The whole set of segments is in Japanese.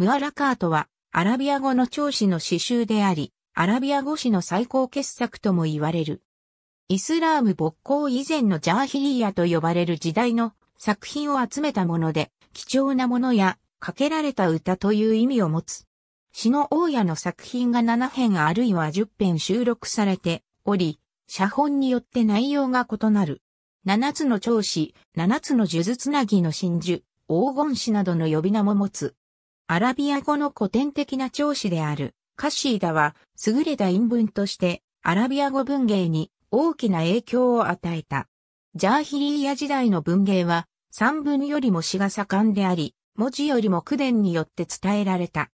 ムアラカートは、アラビア語の長子の詩集であり、アラビア語史の最高傑作とも言われる。イスラーム勃興以前のジャーヒリアと呼ばれる時代の作品を集めたもので、貴重なものや、かけられた歌という意味を持つ。詩の大家の作品が7編あるいは10編収録されており、写本によって内容が異なる。7つの長子、7つの呪術なぎの真珠、黄金詩などの呼び名も持つ。アラビア語の古典的な長子であるカシーダは優れた韻文としてアラビア語文芸に大きな影響を与えた。ジャーヒリーヤ時代の文芸は散文よりも詩が盛んであり、文字よりも句伝によって伝えられた。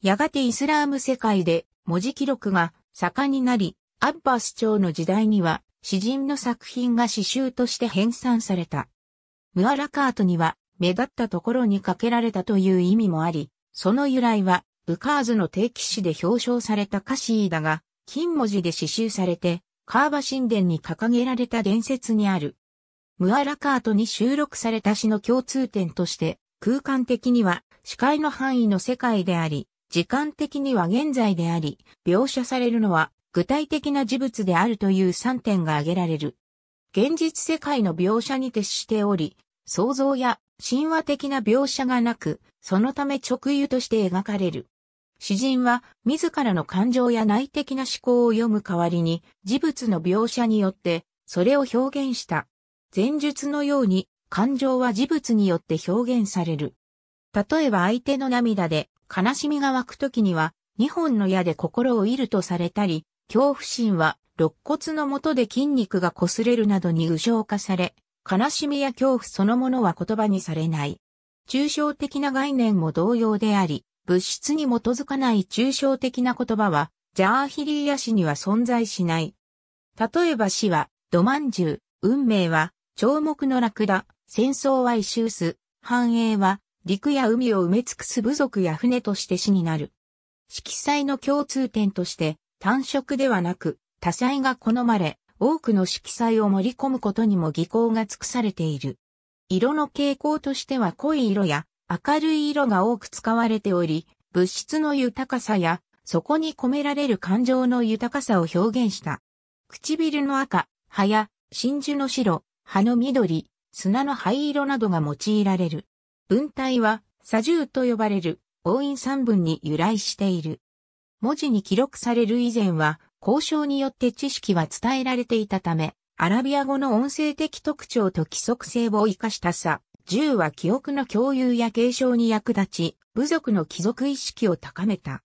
やがてイスラーム世界で文字記録が盛んになり、アッバス朝の時代には詩人の作品が詩集として編纂された。ムアラカートには目立ったところにかけられたという意味もあり、その由来は、ウカーズの定期誌で表彰されたカシーだが、金文字で刺繍されて、カーバ神殿に掲げられた伝説にある。ムアラカートに収録された詩の共通点として、空間的には視界の範囲の世界であり、時間的には現在であり、描写されるのは具体的な事物であるという3点が挙げられる。現実世界の描写に徹しており、想像や神話的な描写がなく、そのため直輸として描かれる。詩人は自らの感情や内的な思考を読む代わりに、事物の描写によってそれを表現した。前述のように感情は事物によって表現される。例えば相手の涙で悲しみが湧く時には、二本の矢で心を射るとされたり、恐怖心は肋骨の下で筋肉が擦れるなどに具象化され、悲しみや恐怖そのものは言葉にされない。抽象的な概念も同様であり、物質に基づかない抽象的な言葉は、ジャーヒリーヤ氏には存在しない。例えば死は、土饅頭、運命は、彫目のラクダ、戦争は異臭す、繁栄は、陸や海を埋め尽くす部族や船として死になる。色彩の共通点として、単色ではなく、多彩が好まれ、多くの色彩を盛り込むことにも技巧が尽くされている。色の傾向としては濃い色や明るい色が多く使われており、物質の豊かさやそこに込められる感情の豊かさを表現した。唇の赤、葉や真珠の白、葉の緑、砂の灰色などが用いられる。文体は、砂獣と呼ばれる、応印三文に由来している。文字に記録される以前は、交渉によって知識は伝えられていたため、アラビア語の音声的特徴と規則性を活かしたさ、銃は記憶の共有や継承に役立ち、部族の貴族意識を高めた。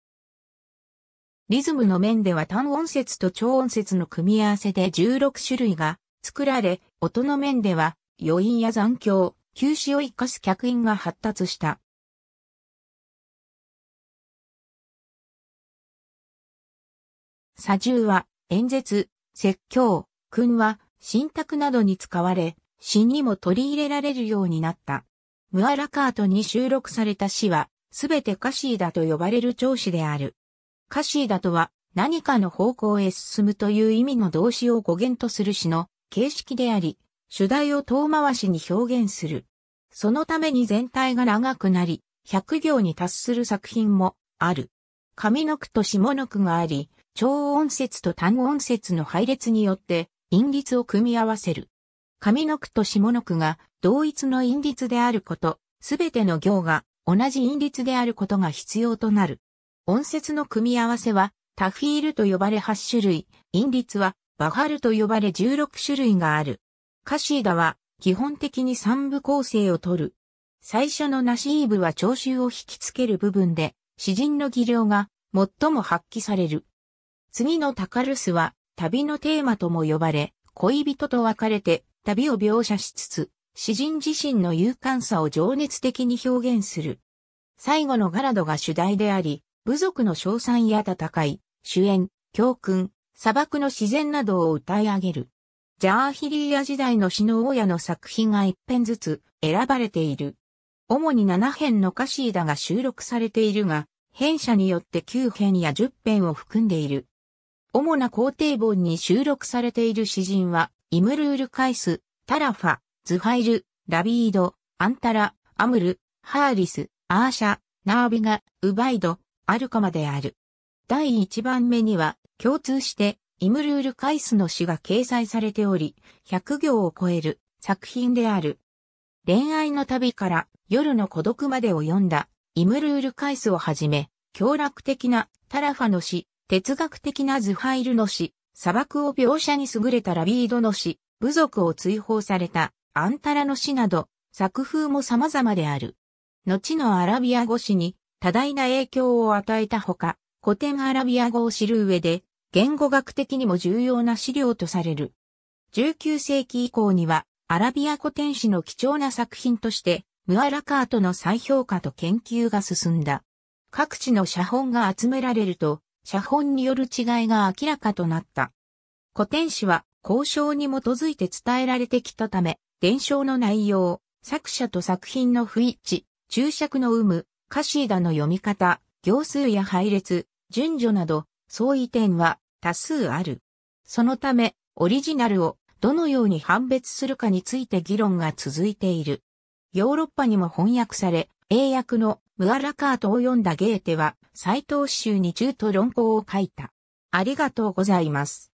リズムの面では単音節と超音節の組み合わせで16種類が作られ、音の面では余韻や残響、休止を活かす客員が発達した。左銃は演説、説教、訓話、信託などに使われ、詩にも取り入れられるようになった。ムアラカートに収録された詩は、すべてカシーダと呼ばれる調子である。カシーダとは、何かの方向へ進むという意味の動詞を語源とする詩の形式であり、主題を遠回しに表現する。そのために全体が長くなり、百行に達する作品もある。上の句と下の句があり、超音節と単音節の配列によって、韻律を組み合わせる。上の句と下の句が同一の韻律であること、すべての行が同じ韻律であることが必要となる。音節の組み合わせは、タフィールと呼ばれ8種類、韻律はバハルと呼ばれ16種類がある。カシーダは基本的に3部構成をとる。最初のナシーブは聴衆を引きつける部分で、詩人の技量が最も発揮される。次のタカルスは旅のテーマとも呼ばれ、恋人と別れて旅を描写しつつ、詩人自身の勇敢さを情熱的に表現する。最後のガラドが主題であり、部族の称賛や戦い、主演、教訓、砂漠の自然などを歌い上げる。ジャーヒリーア時代の詩の親の作品が一編ずつ選ばれている。主に7編のカシーだが収録されているが、編者によって9編や10編を含んでいる。主な皇帝本に収録されている詩人は、イムルール・カイス、タラファ、ズファイル、ラビード、アンタラ、アムル、ハーリス、アーシャ、ナービガ、ウバイド、アルカマである。第1番目には、共通して、イムルール・カイスの詩が掲載されており、100行を超える作品である。恋愛の旅から夜の孤独までを読んだ、イムルール・カイスをはじめ、強楽的なタラファの詩、哲学的なズハイルの詩、砂漠を描写に優れたラビードの詩、部族を追放されたアンタラの詩など、作風も様々である。後のアラビア語詩に多大な影響を与えたほか、古典アラビア語を知る上で、言語学的にも重要な資料とされる。19世紀以降には、アラビア古典史の貴重な作品として、ムアラカートの再評価と研究が進んだ。各地の写本が集められると、写本による違いが明らかとなった。古典史は交渉に基づいて伝えられてきたため、伝承の内容、作者と作品の不一致、注釈の有無、歌詞だの読み方、行数や配列、順序など、相違点は多数ある。そのため、オリジナルをどのように判別するかについて議論が続いている。ヨーロッパにも翻訳され、英訳のムアラカートを読んだゲーテは、斎藤州に中途論考を書いた。ありがとうございます。